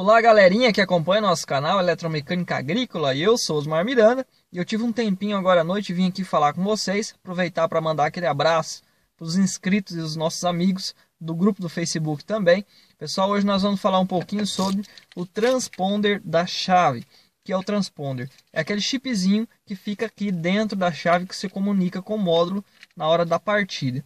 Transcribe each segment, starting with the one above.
Olá galerinha que acompanha nosso canal Eletromecânica Agrícola, eu sou Osmar Miranda e eu tive um tempinho agora à noite vim aqui falar com vocês, aproveitar para mandar aquele abraço para os inscritos e os nossos amigos do grupo do Facebook também. Pessoal, hoje nós vamos falar um pouquinho sobre o transponder da chave, que é o transponder. É aquele chipzinho que fica aqui dentro da chave que se comunica com o módulo na hora da partida.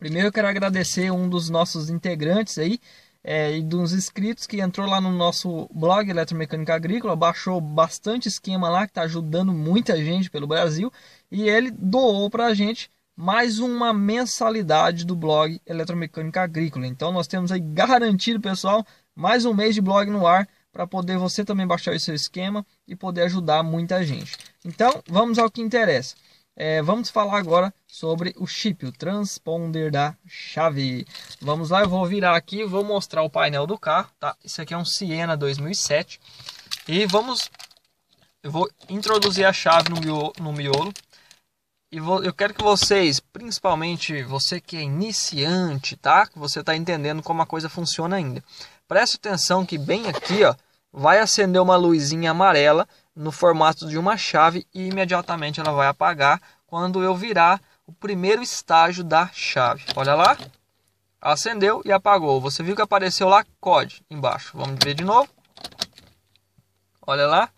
Primeiro eu quero agradecer um dos nossos integrantes aí, é, e dos inscritos que entrou lá no nosso blog Eletromecânica Agrícola, baixou bastante esquema lá que está ajudando muita gente pelo Brasil e ele doou para a gente mais uma mensalidade do blog Eletromecânica Agrícola. Então nós temos aí garantido, pessoal, mais um mês de blog no ar para poder você também baixar o seu esquema e poder ajudar muita gente. Então vamos ao que interessa. É, vamos falar agora sobre o chip, o transponder da chave. Vamos lá, eu vou virar aqui, vou mostrar o painel do carro, tá? Isso aqui é um Siena 2007. E vamos, eu vou introduzir a chave no miolo, no miolo e vou, eu quero que vocês, principalmente você que é iniciante, tá? Que você está entendendo como a coisa funciona ainda. Preste atenção que bem aqui, ó, vai acender uma luzinha amarela no formato de uma chave e imediatamente ela vai apagar quando eu virar o primeiro estágio da chave. Olha lá, acendeu e apagou. Você viu que apareceu lá COD embaixo. Vamos ver de novo. Olha lá,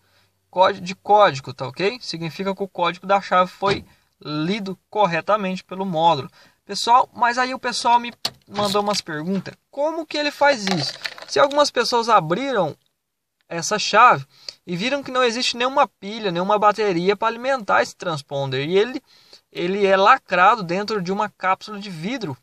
COD de código, tá ok? Significa que o código da chave foi lido corretamente pelo módulo. Pessoal, mas aí o pessoal me mandou umas perguntas. Como que ele faz isso? Se algumas pessoas abriram essa chave e viram que não existe nenhuma pilha, nenhuma bateria para alimentar esse transponder. E ele, ele é lacrado dentro de uma cápsula de vidro,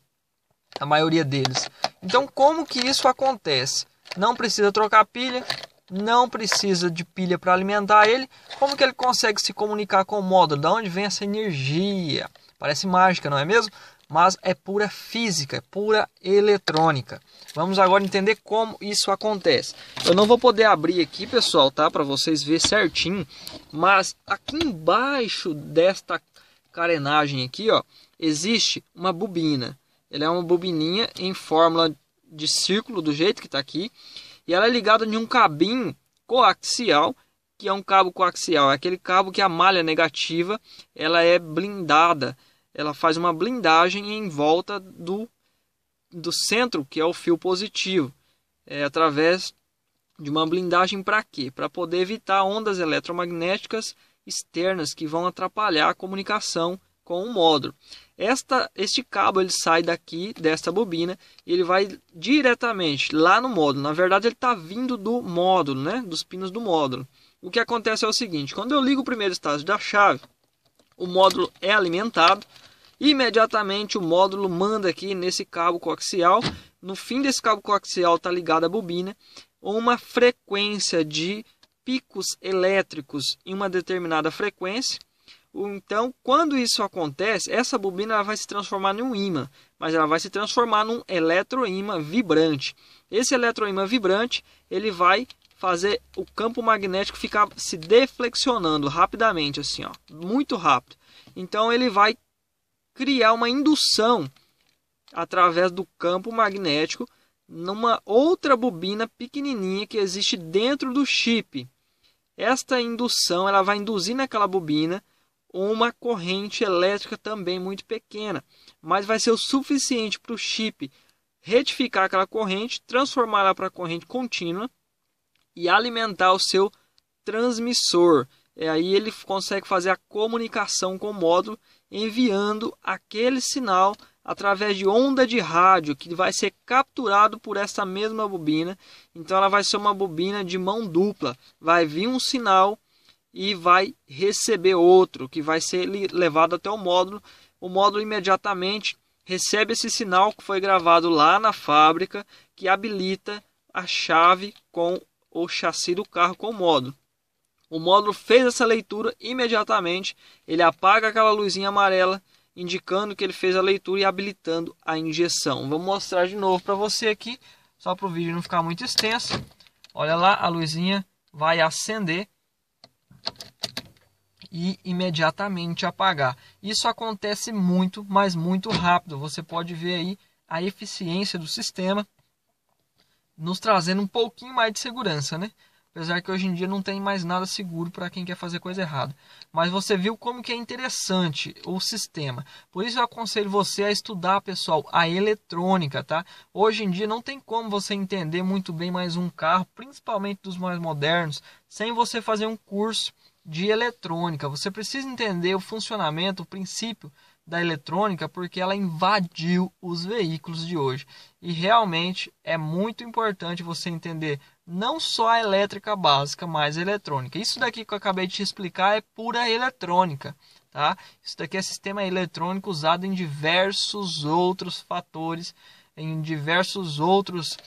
a maioria deles. Então, como que isso acontece? Não precisa trocar pilha, não precisa de pilha para alimentar ele. Como que ele consegue se comunicar com o módulo? Da onde vem essa energia? Parece mágica, não é mesmo? mas é pura física, é pura eletrônica. Vamos agora entender como isso acontece. Eu não vou poder abrir aqui, pessoal, tá? Para vocês ver certinho, mas aqui embaixo desta carenagem aqui, ó, existe uma bobina. Ela é uma bobininha em fórmula de círculo do jeito que está aqui, e ela é ligada em um cabinho coaxial que é um cabo coaxial, é aquele cabo que a malha negativa ela é blindada ela faz uma blindagem em volta do, do centro, que é o fio positivo, é, através de uma blindagem para quê? Para poder evitar ondas eletromagnéticas externas que vão atrapalhar a comunicação com o módulo. Esta, este cabo ele sai daqui desta bobina e ele vai diretamente lá no módulo. Na verdade, ele está vindo do módulo, né? dos pinos do módulo. O que acontece é o seguinte: quando eu ligo o primeiro estágio da chave, o módulo é alimentado Imediatamente o módulo manda aqui nesse cabo coaxial. No fim desse cabo coaxial está ligada a bobina, uma frequência de picos elétricos em uma determinada frequência. Então, quando isso acontece, essa bobina vai se transformar em um ímã, mas ela vai se transformar num eletroímã vibrante. Esse eletroímã vibrante, ele vai fazer o campo magnético ficar se deflexionando rapidamente assim, ó, muito rápido. Então ele vai criar uma indução através do campo magnético numa outra bobina pequenininha que existe dentro do chip. Esta indução ela vai induzir naquela bobina uma corrente elétrica também muito pequena, mas vai ser o suficiente para o chip retificar aquela corrente, transformá-la para corrente contínua e alimentar o seu transmissor. É aí ele consegue fazer a comunicação com o módulo enviando aquele sinal através de onda de rádio que vai ser capturado por essa mesma bobina. Então ela vai ser uma bobina de mão dupla. Vai vir um sinal e vai receber outro que vai ser levado até o módulo. O módulo imediatamente recebe esse sinal que foi gravado lá na fábrica que habilita a chave com o chassi do carro com o módulo. O módulo fez essa leitura imediatamente, ele apaga aquela luzinha amarela indicando que ele fez a leitura e habilitando a injeção. Vou mostrar de novo para você aqui, só para o vídeo não ficar muito extenso. Olha lá, a luzinha vai acender e imediatamente apagar. Isso acontece muito, mas muito rápido. Você pode ver aí a eficiência do sistema nos trazendo um pouquinho mais de segurança, né? Apesar que hoje em dia não tem mais nada seguro para quem quer fazer coisa errada. Mas você viu como que é interessante o sistema. Por isso eu aconselho você a estudar, pessoal, a eletrônica, tá? Hoje em dia não tem como você entender muito bem mais um carro, principalmente dos mais modernos, sem você fazer um curso de eletrônica. Você precisa entender o funcionamento, o princípio da eletrônica porque ela invadiu os veículos de hoje. E realmente é muito importante você entender não só a elétrica básica, mas a eletrônica. Isso daqui que eu acabei de te explicar é pura eletrônica. Tá? Isso daqui é sistema eletrônico usado em diversos outros fatores, em diversos outros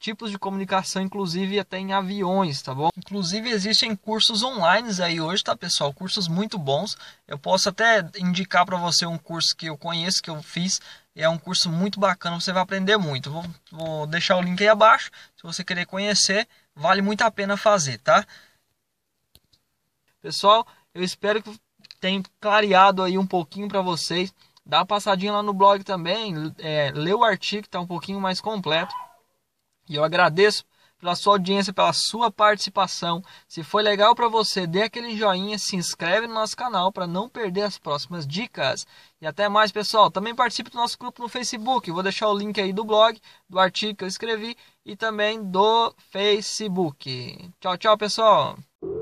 tipos de comunicação, inclusive até em aviões, tá bom? Inclusive existem cursos online aí hoje, tá pessoal? Cursos muito bons. Eu posso até indicar para você um curso que eu conheço, que eu fiz e é um curso muito bacana, você vai aprender muito. Vou, vou deixar o link aí abaixo, se você querer conhecer, vale muito a pena fazer, tá? Pessoal, eu espero que tenha clareado aí um pouquinho para vocês. Dá uma passadinha lá no blog também, é, lê o artigo está um pouquinho mais completo. E eu agradeço pela sua audiência, pela sua participação. Se foi legal para você, dê aquele joinha, se inscreve no nosso canal para não perder as próximas dicas. E até mais, pessoal. Também participe do nosso grupo no Facebook. Vou deixar o link aí do blog, do artigo que eu escrevi e também do Facebook. Tchau, tchau, pessoal.